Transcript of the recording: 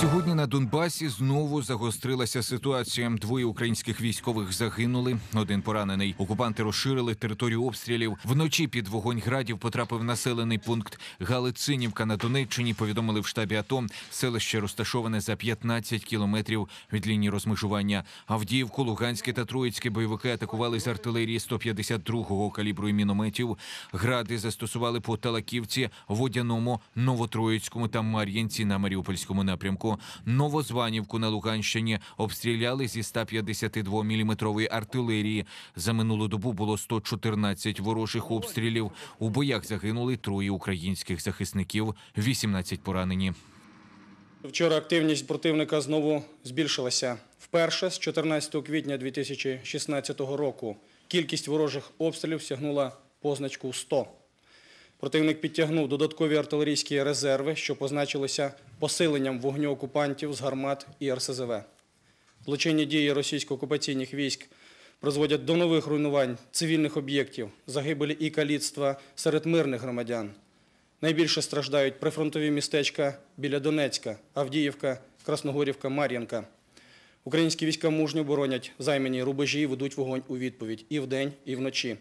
Сьогодні на Донбасі знову загострилася ситуація. Двоє українських військових загинули, один поранений. Окупанти розширили територію обстрілів. Вночі під вогонь градів потрапив населений пункт Галицинівка на Донеччині. Повідомили в штабі АТО. Селище розташоване за 15 кілометрів від лінії розмежування. Авдіївку, Луганське та Троїцьке бойовики атакували з артилерії 152-го калібру і мінометів. Гради застосували по Талаківці, Водяному, Новотроїцькому та Мар'їнці на Маріупольському напрямку. Новозванівку на Луганщині обстріляли зі 152-мм артилерії. За минулу добу було 114 ворожих обстрілів. У боях загинули троє українських захисників, 18 поранені. Вчора активність противника знову збільшилася. Вперше з 14 квітня 2016 року кількість ворожих обстрілів сягнула позначку 100. Противник підтягнув додаткові артилерійські резерви, що позначилися посиленням вогню окупантів з гармат і РСЗВ. Злочинні дії російсько-окупаційних військ призводять до нових руйнувань цивільних об'єктів, загибелі і каліцтва серед мирних громадян. Найбільше страждають прифронтові містечка біля Донецька, Авдіївка, Красногорівка, Мар'їнка. Українські війська мужньо боронять займені рубежі і ведуть вогонь у відповідь і вдень, і вночі.